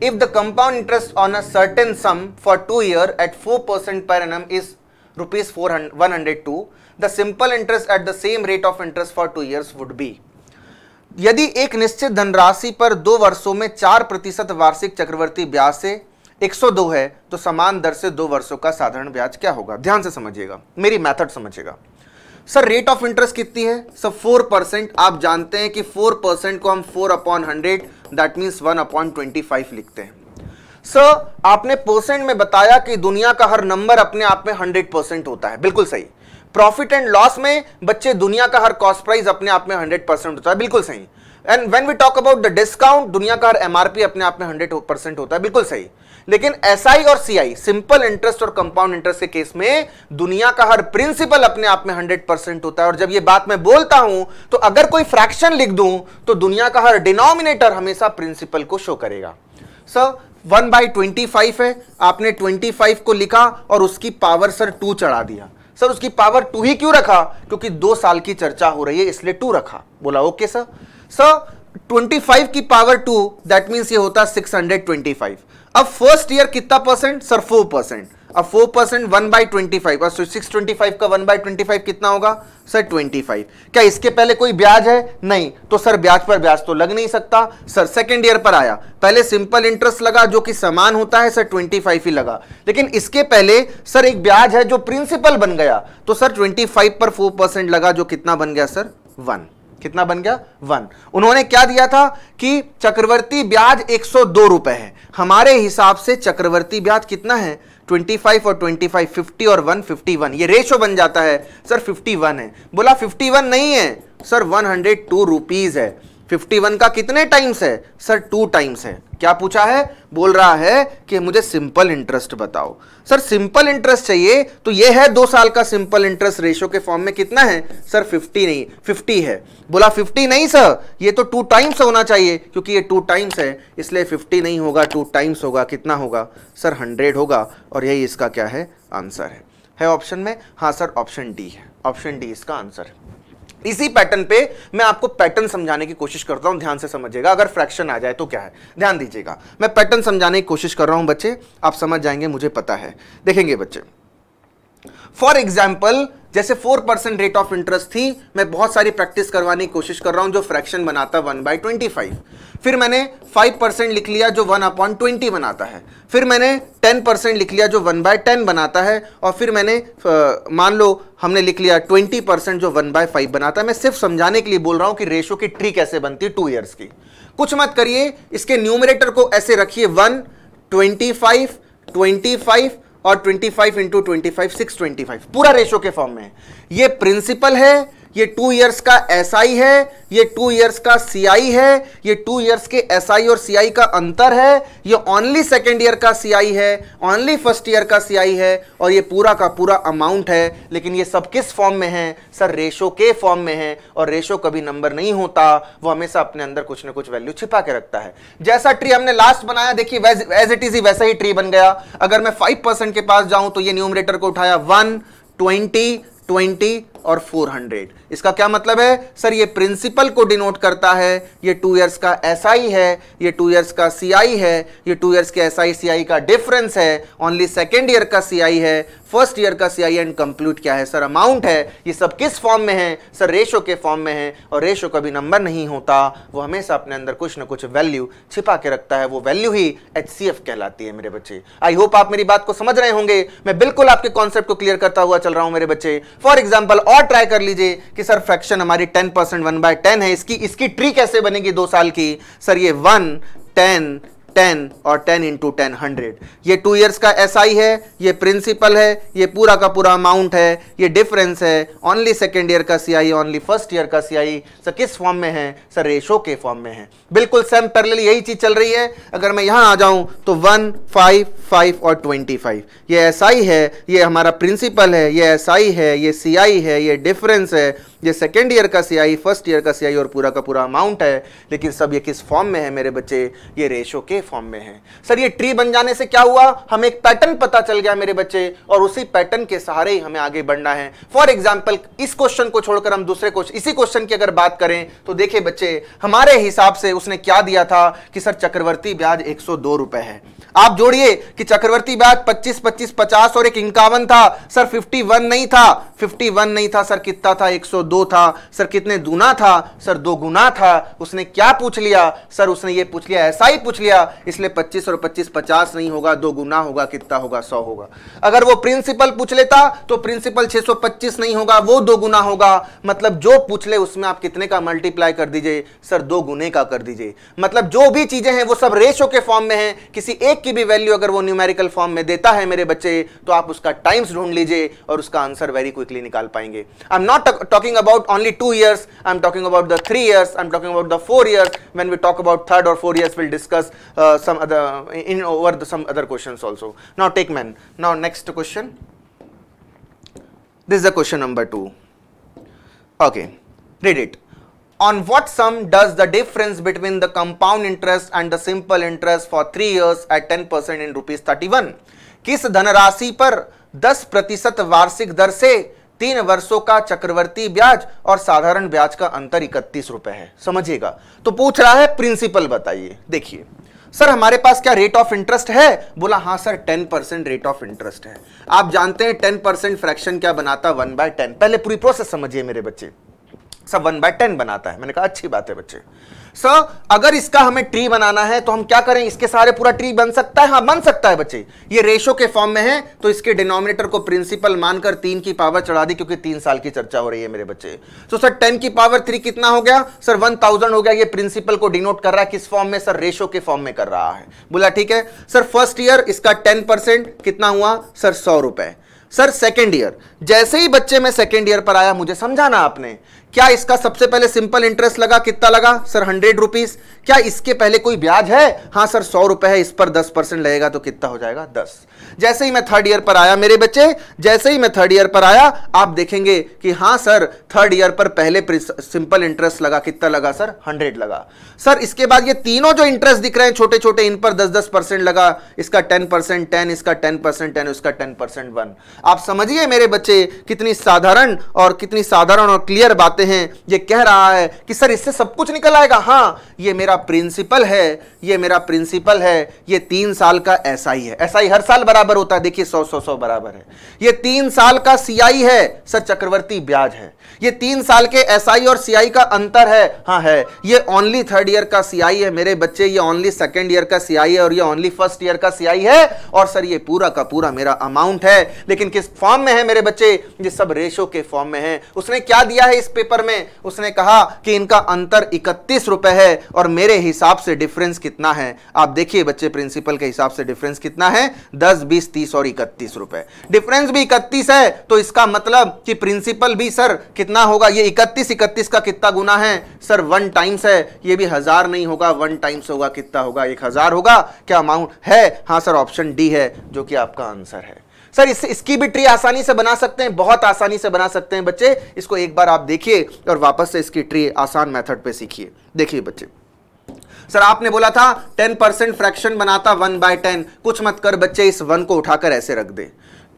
if the compound interest on a certain sum for 2 year at 4% per annum is rupees 400, 102 the simple interest at the same rate of interest for 2 years would be यदि एक निश्चित धनराशि पर दो वर्षों में चार प्रतिशत वार्षिक चक्रवर्ती ब्याज से 102 है तो समान दर से दो वर्षों का साधारण ब्याज क्या होगा ध्यान से समझिएगा मेरी मेथड समझिएगा सर रेट ऑफ इंटरेस्ट कितनी है सर फोर परसेंट आप जानते हैं कि फोर परसेंट को हम four upon hundred that means one upon twenty five लिखते हैं सर आपने परसेंट में बताया कि दुनिया का हर नंबर अपने आप में हंड्रेड परसेंट होता है बिल्कुल सही प्रॉफिट एंड लॉस में बच्चे दुनिया का हर कॉस्ट प्राइस अपने आप में हंड्रेड परसेंट होता है बिल्कुल सही and when we talk about the discount दुनिया का हर एमआरपी अपने आप में हंड्रेड परसेंट होता है बिल्कुल सही लेकिन एसआई SI और सीआई सिंपल इंटरेस्ट और कंपाउंड इंटरेस्ट के केस में दुनिया का हर प्रिंसिपल अपने आप में हंड्रेड परसेंट होता है और जब ये बात मैं बोलता हूं तो अगर कोई फ्रैक्शन लिख दूं तो दुनिया का हर डिनोमिनेटर हमेशा प्रिंसिपल को शो करेगा sir one by twenty five है आपने ट्वेंटी फाइव को लिखा और उसकी पावर सर टू चढ़ा दिया सर उसकी पावर टू ही क्यों रखा क्योंकि दो साल की चर्चा हो रही है इसलिए टू रखा बोला ओके सर सर 25 की पावर 2 दैट मीन्स ये होता 625 अब फर्स्ट ईयर कितना परसेंट सर फोर परसेंट अब four percent one by twenty five six twenty five का वन बाई ट्वेंटी फाइव कितना होगा सर ट्वेंटी फाइव क्या इसके पहले कोई ब्याज है नहीं तो सर ब्याज पर ब्याज तो लग नहीं सकता सर सेकेंड ईयर पर आया पहले सिंपल इंटरेस्ट लगा जो कि समान होता है सर ट्वेंटी फाइव ही लगा लेकिन इसके पहले सर एक ब्याज है जो प्रिंसिपल बन गया तो सर ट्वेंटी फाइव पर फोर परसेंट लगा जो कितना बन गया सर वन कितना बन गया वन उन्होंने क्या दिया था कि चक्रवर्ती ब्याज एक सौ दो रुपए है हमारे हिसाब से चक्रवर्ती ब्याज कितना है 25 और 25 50 और 151 ये रेशो बन जाता है सर 51 है बोला 51 नहीं है सर 102 हंड्रेड है 51 का कितने टाइम्स है सर टू टाइम्स है क्या पूछा है बोल रहा है कि मुझे सिंपल इंटरेस्ट बताओ सर सिंपल इंटरेस्ट चाहिए तो ये है दो साल का सिंपल इंटरेस्ट रेशो के फॉर्म में कितना है सर 50 नहीं 50 है बोला 50 नहीं सर ये तो टू टाइम्स होना चाहिए क्योंकि ये टू टाइम्स है इसलिए 50 नहीं होगा टू टाइम्स होगा कितना होगा सर हंड्रेड होगा और यही इसका क्या है आंसर है है ऑप्शन में हाँ सर ऑप्शन डी है ऑप्शन डी इसका आंसर है इसी पैटर्न पे मैं आपको पैटर्न समझाने की कोशिश करता हूं ध्यान से समझिएगा अगर फ्रैक्शन आ जाए तो क्या है ध्यान दीजिएगा मैं पैटर्न समझाने की कोशिश कर रहा हूं बच्चे आप समझ जाएंगे मुझे पता है देखेंगे बच्चे फॉर एग्जाम्पल जैसे four percent rate of interest थी मैं बहुत सारी प्रैक्टिस करवाने की कोशिश कर रहा हूं जो फ्रैक्शन बनाता वन बाई ट्वेंटी फाइव फिर मैंने फाइव परसेंट लिख लिया जो वन अपॉन ट्वेंटी बनाता है फिर मैंने टेन परसेंट लिख लिया जो वन बाय टेन बनाता है और फिर मैंने मान लो हमने लिख लिया ट्वेंटी परसेंट जो वन बाय फाइव बनाता है मैं सिर्फ समझाने के लिए बोल रहा हूं कि रेशो की ट्री कैसे बनती है टू ईयर्स की कुछ मत करिए इसके न्यूमिनेटर को ऐसे रखिए one twenty five twenty five और 25 फाइव इंटू ट्वेंटी पूरा रेशो के फॉर्म में ये प्रिंसिपल है ये टू ईयर्स का एस SI है ये टू ईयर्स का सी आई है ये टू ईयर्स के एस SI और सी आई का अंतर है ये ओनली सेकेंड ईयर का सी आई है ओनली फर्स्ट ईयर का सी आई है और ये पूरा का पूरा अमाउंट है लेकिन ये सब किस फॉर्म में है सर रेशो के फॉर्म में है और रेशो कभी नंबर नहीं होता वो हमेशा अपने अंदर कुछ ना कुछ वैल्यू छिपा के रखता है जैसा ट्री हमने लास्ट बनाया देखिए एज इट इज ही वैसा ही ट्री बन गया अगर मैं फाइव परसेंट के पास जाऊं तो ये न्यूमरेटर को उठाया वन ट्वेंटी ट्वेंटी और 400 इसका क्या मतलब है सर ये प्रिंसिपल को डिनोट करता है ये टू इयर्स का एस SI है ये टू इयर्स का सी आई है ये टू इयर्स के एस आई सी आई का डिफरेंस है ओनली सेकेंड ईयर का सी आई है फर्स्ट ईयर का सी आई एंड कंप्लीट क्या है सर अमाउंट है ये सब किस फॉर्म में है सर रेशो के फॉर्म में है और रेशो कभी नंबर नहीं होता वो हमेशा अपने अंदर कुछ ना कुछ वैल्यू छिपा के रखता है वो वैल्यू ही एच सी एफ कहलाती है मेरे बच्चे आई होप आप मेरी बात को समझ रहे होंगे मैं बिल्कुल आपके कॉन्सेप्ट को क्लियर करता हुआ चल रहा हूँ मेरे बच्चे फॉर एग्जाम्पल और ट्राई कर लीजिए कि सर फ्रैक्शन हमारी ten percent one by ten है इसकी इसकी ट्री कैसे बनेगी दो साल की सर ये वन टेन टेन और टेन इंटू टेन हंड्रेड ये टू ईयर्स का एस SI है ये प्रिंसिपल है ये पूरा का पूरा अमाउंट है ये डिफरेंस है ओनली सेकेंड ईयर का C I only first year का सी आई सर किस फॉर्म में है सर रेशो के फॉर्म में है बिल्कुल सेम पैरेलल यही चीज़ चल रही है अगर मैं यहाँ आ जाऊँ तो वन फाइव फाइव और ट्वेंटी फाइव ये एस SI है ये हमारा प्रिंसिपल है ये एस SI है ये सी आई है ये डिफरेंस है ये सेकेंड ईयर का सी फर्स्ट ईयर का सी e और पूरा का पूरा अमाउंट है लेकिन सब ये किस फॉर्म में है मेरे बच्चे ये रेशो के फॉर्म में है सर ये ट्री बन जाने से क्या हुआ हमें एक पैटर्न पता चल गया मेरे बच्चे और उसी पैटर्न के सहारे ही हमें आगे बढ़ना है फॉर एग्जाम्पल इस क्वेश्चन को छोड़कर हम दूसरे क्वेश्चन इसी क्वेश्चन की अगर बात करें तो देखे बच्चे हमारे हिसाब से उसने क्या दिया था कि सर चक्रवर्ती ब्याज एक है आप जोड़िए कि चक्रवर्ती ब्याज 25 25 50 और एक इक्यावन था सर 51 नहीं था 51 नहीं था सर कितना था 102 था सर कितने दूना था सर दो गुना था उसने क्या पूछ लिया सर उसने ये पूछ लिया ऐसा ही पूछ लिया इसलिए 25 और 25 50 नहीं होगा दो गुना होगा कितना होगा सौ होगा अगर वो प्रिंसिपल पूछ लेता तो प्रिंसिपल छह नहीं होगा वो दो गुना होगा मतलब जो पूछ ले उसमें आप कितने का मल्टीप्लाई कर दीजिए सर दो गुने का कर दीजिए मतलब जो भी चीजें हैं वो सब रेशो के फॉर्म में है किसी एक एक की भी वैल्यू अगर वो न्यूमेरिकल फॉर्म में देता है मेरे बच्चे तो आप उसका टाइम्स ढूंढ लीजिए और उसका आंसर वेरी क्विकली निकाल पाएंगे I am not talking about only two years I am talking about the three years I am talking about the four years when we talk about third और four years will discuss some in our other question also now take man now next question this is the question number two okay read it on what sum does the difference between the compound interest and the simple interest for 3 years at 10% in rupees 31 किस धनराशि पर 10 प्रतिशत वार्षिक दर से तीन वर्षों का चक्रवर्ती ब्याज और साधारण ब्याज का अंतर इकतीस रुपए है समझिएगा तो पूछ रहा है प्रिंसिपल बताइए देखिए सर हमारे पास क्या रेट ऑफ इंटरेस्ट है बोला हाँ sir ten percent rate of interest है आप जानते हैं टेन परसेंट फ्रैक्शन क्या बनाता वन बाय टेन पहले पूरी प्रोसेस समझिए मेरे बच्चे सब वन बाय टेन बनाता है मैंने कहा अच्छी बात है बच्चे सर अगर इसका हमें ट्री बनाना है तो हम क्या करें इसके सारे पूरा ट्री बन सकता है हाँ बन सकता है बच्चे ये रेशो के फॉर्म में है तो इसके डिनोमिनेटर को प्रिंसिपल मानकर तीन की पावर चढ़ा दी क्योंकि तीन साल की चर्चा हो रही है मेरे बच्चे तो सर टेन की पावर थ्री कितना हो गया सर वन थाउजेंड हो गया ये प्रिंसिपल को डिनोट कर रहा है किस फॉर्म में सर रेशो के फॉर्म में कर रहा है बोला ठीक है सर फर्स्ट ईयर इसका टेन कितना हुआ सर सौ सर सेकेंड ईयर जैसे ही बच्चे में सेकेंड ईयर पर आया मुझे समझाना आपने क्या इसका सबसे पहले सिंपल इंटरेस्ट लगा कितना लगा सर हंड्रेड रुपीज क्या इसके पहले कोई ब्याज है हाँ सर सौ रुपए है इस पर दस परसेंट लगेगा तो कितना हो जाएगा दस जैसे ही मैं थर्ड ईयर पर आया मेरे बच्चे जैसे ही मैं थर्ड ईयर पर आया आप देखेंगे कि हाँ सर थर्ड ईयर पर पहले सिंपल इंटरेस्ट लगा कितना लगा सर हंड्रेड लगा सर इसके बाद ये तीनों जो इंटरेस्ट दिख रहे हैं छोटे छोटे इन पर दस दस परसेंट लगा इसका टेन परसेंट टेन इसका टेन परसेंट टेन उसका टेन परसेंट वन आप समझिए मेरे बच्चे कितनी साधारण और कितनी साधारण और क्लियर बात आते हैं ये कह रहा है कि सर इससे सब कुछ निकल आएगा हाँ ये मेरा प्रिंसिपल है ये मेरा प्रिंसिपल है ये तीन साल का ऐसा ही है ऐसा ही हर साल बराबर होता है देखिए सौ सौ सौ बराबर है ये तीन साल का सीआई है सर चक्रवर्ती ब्याज है ये तीन साल के एसआई और सीआई का अंतर है हाँ है ये ओनली थर्ड ईयर का सीआई है मेरे बच्चे ये ओनली सेकेंड ईयर का सीआई है और ये ओनली फर्स्ट ईयर का सीआई है और सर ये पूरा का पूरा मेरा अमाउंट है लेकिन किस फॉर्म में है मेरे बच्चे ये सब रेशो के फॉर्म में है उसने क्या दिया है इस पेपर पेपर में उसने कहा कि इनका अंतर इकतीस रुपए है और मेरे हिसाब से डिफरेंस कितना है आप देखिए बच्चे प्रिंसिपल के हिसाब से डिफरेंस कितना है दस बीस तीस और इकतीस रुपए डिफरेंस भी इकतीस है तो इसका मतलब कि प्रिंसिपल भी सर कितना होगा ये इकतीस इकतीस का कितना गुना है सर वन टाइम्स है ये भी हजार नहीं होगा वन टाइम्स होगा कितना होगा एक हजार होगा क्या अमाउंट है हाँ सर ऑप्शन डी है जो कि आपका आंसर है सर इस, इसकी भी ट्री आसानी से बना सकते हैं बहुत आसानी से बना सकते हैं बच्चे इसको एक बार आप देखिए और वापस से इसकी ट्री आसान मेथड पे सीखिए देखिए बच्चे सर आपने बोला था टेन परसेंट फ्रैक्शन बनाता वन बाय टेन कुछ मत कर बच्चे इस वन को उठाकर ऐसे रख दे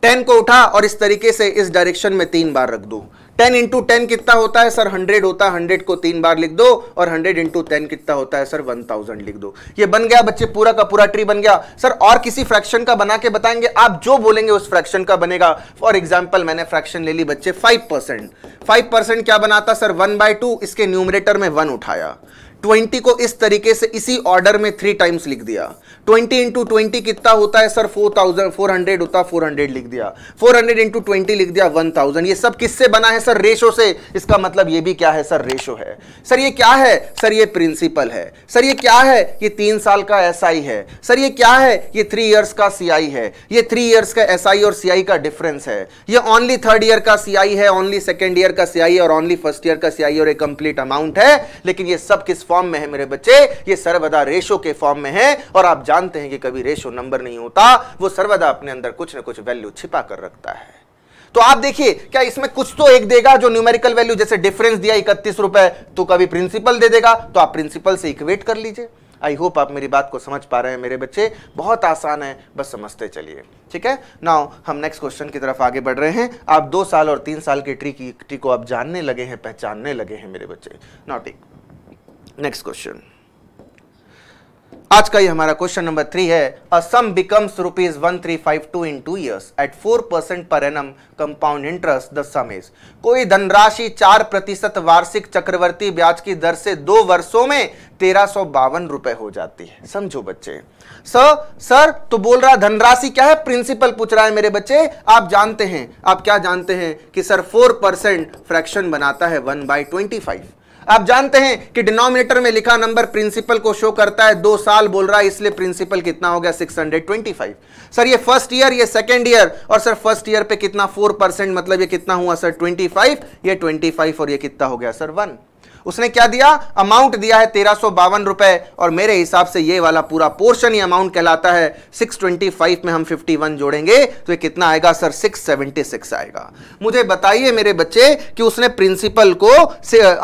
टेन को उठा और इस तरीके से इस डायरेक्शन में तीन बार रख दो टेन इंटू टेन कितना होता है सर हंड्रेड होता है हंड्रेड को तीन बार लिख दो और हंड्रेड इंटू टेन कितना होता है सर वन थाउजेंड लिख दो ये बन गया बच्चे पूरा का पूरा ट्री बन गया सर और किसी फ्रैक्शन का बना के बताएंगे आप जो बोलेंगे उस फ्रैक्शन का बनेगा फॉर एग्जाम्पल मैंने फ्रैक्शन ले ली बच्चे फाइव परसेंट फाइव परसेंट क्या बनाता सर वन बाय टू इसके न्यूमरेटर में वन उठाया ट्वेंटी को इस तरीके से इसी ऑर्डर में थ्री टाइम्स लिख दिया ट्वेंटी इंटू ट्वेंटी कितना होता है sir four thousand four hundred होता है फोर हंड्रेड लिख दिया फोर हंड्रेड इंटू ट्वेंटी लिख दिया वन थाउजेंड ये सब किससे बना है सर रेशो से इसका मतलब ये भी क्या है सर रेशो है सर ये क्या है सर ये प्रिंसिपल है सर ये क्या है ये तीन साल का एस SI है सर ये क्या है ये थ्री ईयर्स का सी आई है ये थ्री ईयर्स का एस SI और सी आई का डिफरेंस है ये ओनली थर्ड ईयर का सी आई है ओनली सेकेंड ईयर का सी आई और ओनली फर्स्ट ईयर का सी आई और एक कंप्लीट अमाउंट है लेकिन ये सब किस फॉर्म में है मेरे बच्चे ये सर्वदा रेशो के फॉर्म में है और आप जानते हैं कि कभी रेशो नंबर नहीं होता वो सर्वदा अपने अंदर कुछ ना कुछ वैल्यू छिपा कर रखता है तो आप देखिए क्या इसमें कुछ तो एक देगा जो न्यूमेरिकल वैल्यू जैसे डिफरेंस दिया इकतीस रुपए तो कभी प्रिंसिपल दे देगा तो आप प्रिंसिपल से इक्वेट कर लीजिए आई होप आप मेरी बात को समझ पा रहे हैं मेरे बच्चे बहुत आसान है बस समझते चलिए ठीक है नाउ हम नेक्स्ट क्वेश्चन की तरफ आगे बढ़ रहे हैं आप दो साल और तीन साल के ट्री की ट्री को आप जानने लगे हैं पहचानने लगे हैं मेरे बच्चे नाउ टेक नेक्स्ट क्वेश्चन आज का ये हमारा क्वेश्चन नंबर थ्री है a sum becomes rupees one three five two in two years at four percent per annum compound interest the sum is कोई धनराशि चार प्रतिशत वार्षिक चक्रवर्ती ब्याज की दर से दो वर्षों में तेरह सौ बावन रुपए हो जाती है समझो बच्चे सर सर तो बोल रहा धनराशि क्या है प्रिंसिपल पूछ रहा है मेरे बच्चे आप जानते हैं आप क्या जानते हैं कि सर फोर परसेंट फ्रैक्शन बनाता है वन बाई ट्वेंटी फाइव आप जानते हैं कि डिनोमिनेटर में लिखा नंबर प्रिंसिपल को शो करता है दो साल बोल रहा है इसलिए प्रिंसिपल कितना हो गया 625 सर ये फर्स्ट ईयर ये सेकेंड ईयर और सर फर्स्ट ईयर पे कितना 4 परसेंट मतलब ये कितना हुआ सर 25 ये 25 और ये कितना हो गया सर वन उसने क्या दिया अमाउंट दिया है तेरह सौ बावन रुपए और मेरे हिसाब से ये वाला पूरा पोर्शन ही अमाउंट कहलाता है 625 में हम 51 जोड़ेंगे तो ये कितना आएगा सर 676 आएगा मुझे बताइए मेरे बच्चे कि उसने प्रिंसिपल को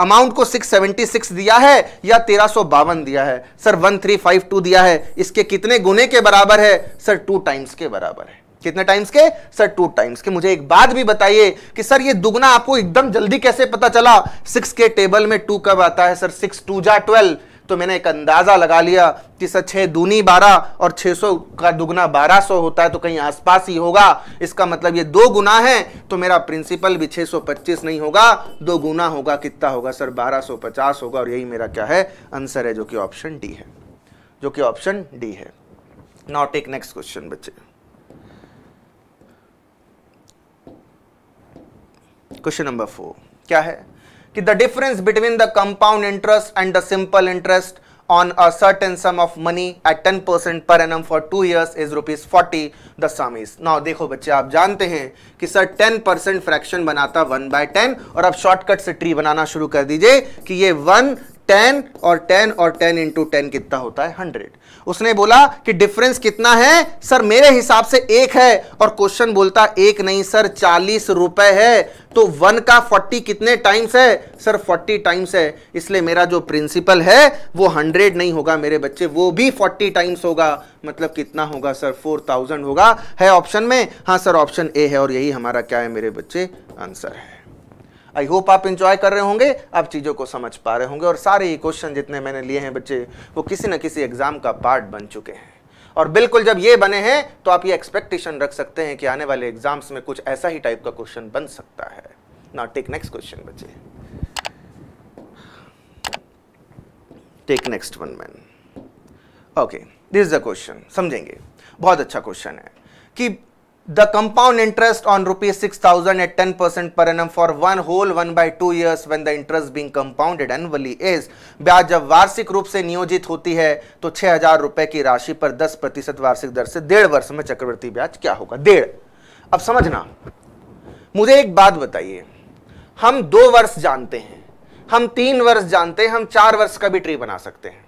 अमाउंट को 676 दिया है या तेरह दिया है सर टू दिया है इसके कितने गुने के बराबर है सर टू टाइम्स के बराबर है कितने टाइम्स के सर टू टाइम्स के मुझे एक बात भी बताइए कि सर ये दुगना आपको एकदम जल्दी कैसे पता चला सिक्स के टेबल में टू कब आता है सर सिक्स टू जा ट्वेल्व तो मैंने एक अंदाजा लगा लिया कि सर छह दूनी बारह और छह सौ का दुगना बारह सौ होता है तो कहीं आसपास ही होगा इसका मतलब ये दो गुना है तो मेरा प्रिंसिपल भी छह सौ पच्चीस नहीं होगा दो गुना होगा कितना होगा सर बारह सौ पचास होगा और यही मेरा क्या है आंसर है जो कि ऑप्शन डी है जो कि ऑप्शन डी है नॉट एक नेक्स्ट क्वेश्चन बच्चे क्वेश्चन नंबर फोर क्या है कि the difference between the compound interest and the simple interest on on a certain sum of money at 10% per annum for two years is rupees forty the sum is now देखो बच्चे आप जानते हैं कि sir ten percent fraction बनाता one by ten और आप shortcut से ट्री बनाना शुरू कर दीजिए कि ये वन टेन और टेन और टेन इंटू टेन कितना होता है हंड्रेड उसने बोला कि डिफरेंस कितना है सर मेरे हिसाब से एक है और क्वेश्चन बोलता एक नहीं सर चालीस रुपए है तो वन का फोर्टी कितने टाइम्स है सर फोर्टी टाइम्स है इसलिए मेरा जो प्रिंसिपल है वो हंड्रेड नहीं होगा मेरे बच्चे वो भी फोर्टी टाइम्स होगा मतलब कितना होगा सर फोर थाउजेंड होगा है ऑप्शन में हाँ सर ऑप्शन ए है और यही हमारा क्या है मेरे बच्चे आंसर है आई होप आप इंजॉय कर रहे होंगे आप चीज़ों को समझ पा रहे होंगे और सारे ही क्वेश्चन जितने मैंने लिए हैं बच्चे वो किसी न किसी एग्ज़ाम का पार्ट बन चुके हैं और बिल्कुल जब ये बने हैं तो आप ये एक्सपेक्टेशन रख सकते हैं कि आने वाले एग्जाम्स में कुछ ऐसा ही टाइप का क्वेश्चन बन सकता है नाउ टेक नेक्स्ट क्वेश्चन बच्चे take next one man okay this is the question समझेंगे बहुत अच्छा क्वेश्चन है कि The compound interest on rupees 6000 at 10% per annum for one whole one by 2 years when the interest being compounded annually is ब्याज जब वार्षिक रूप से नियोजित होती है तो छह हजार रुपए की राशि पर 10 प्रतिशत वार्षिक दर से डेढ़ वर्ष में चक्रवर्ती ब्याज क्या होगा डेढ़ अब समझना मुझे एक बात बताइए हम दो वर्ष जानते हैं हम तीन वर्ष जानते हैं हम चार वर्ष का भी ट्री बना सकते हैं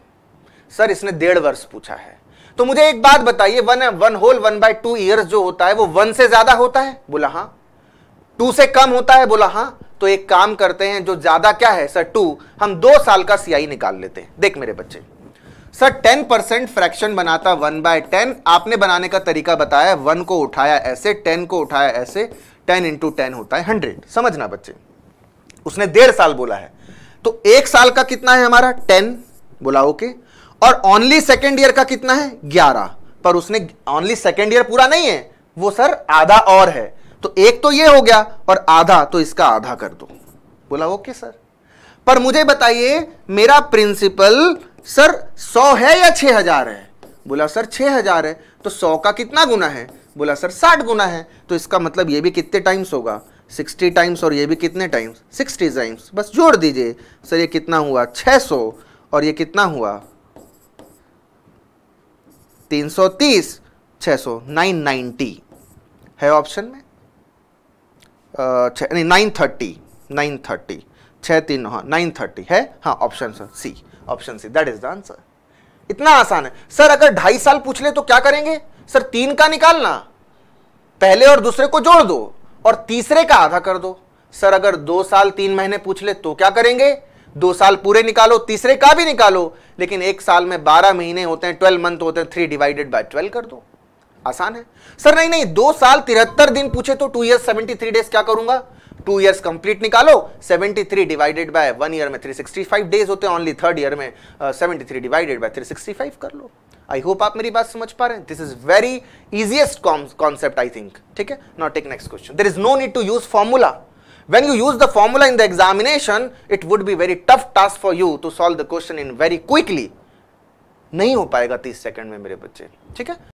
सर इसने डेढ़ वर्ष पूछा है तो मुझे एक बात बताइए one one whole one by two years जो होता है वो वन से ज्यादा होता है बोला हाँ टू से कम होता है बोला हाँ तो एक काम करते हैं जो ज्यादा क्या है सर टू हम दो साल का सियाई निकाल लेते हैं देख मेरे बच्चे सर टेन परसेंट फ्रैक्शन बनाता वन बाय टेन आपने बनाने का तरीका बताया वन को उठाया ऐसे टेन को उठाया ऐसे टेन इंटू टेन होता है हंड्रेड समझना बच्चे उसने डेढ़ साल बोला है तो एक साल का कितना है हमारा टेन बोला ओके okay. और ओनली सेकेंड ईयर का कितना है ग्यारह पर उसने ओनली सेकेंड ईयर पूरा नहीं है वो सर आधा और है तो एक तो ये हो गया और आधा तो इसका आधा कर दो बोला ओके सर पर मुझे बताइए मेरा प्रिंसिपल सर सौ है या छह हजार है बोला सर छह हजार है तो सौ का कितना गुना है बोला सर साठ गुना है तो इसका मतलब ये भी कितने टाइम्स होगा सिक्सटी टाइम्स और ये भी कितने टाइम्स सिक्सटी टाइम्स बस जोड़ दीजिए सर ये कितना हुआ छः सौ और ये कितना हुआ तीन तीस नाइन है ऑप्शन में नाइन थर्टी नाइन थर्टी छः तीन हाँ नाइन थर्टी है हाँ option C option C that is the answer इतना आसान है सर अगर ढाई साल पूछ ले तो क्या करेंगे सर तीन का निकालना पहले और दूसरे को जोड़ दो और तीसरे का आधा कर दो सर अगर दो साल तीन महीने पूछ ले तो क्या करेंगे दो साल पूरे निकालो तीसरे का भी निकालो लेकिन एक साल में बारह महीने होते हैं ट्वेल्व मंथ होते हैं थ्री डिवाइडेड बाय ट्वेल्व कर दो आसान है सर नहीं नहीं दो साल तिहत्तर दिन पूछे तो two year seventy three days क्या करूंगा टू ईयर्स कंप्लीट निकालो seventy three divided by one year में थ्री सिक्सटी फाइव डेज होते हैं ओनली थर्ड ईयर में seventy three divided by five कर लो आई होप आप मेरी बात समझ पा रहे हैं this is very easiest concept I think ठीक है not take next question there is no need to use formula when you use the formula in the examination, it would be very tough task for you to solve the question in very quickly. नहीं हो पाएगा 30 second में मेरे बच्चे ठीक है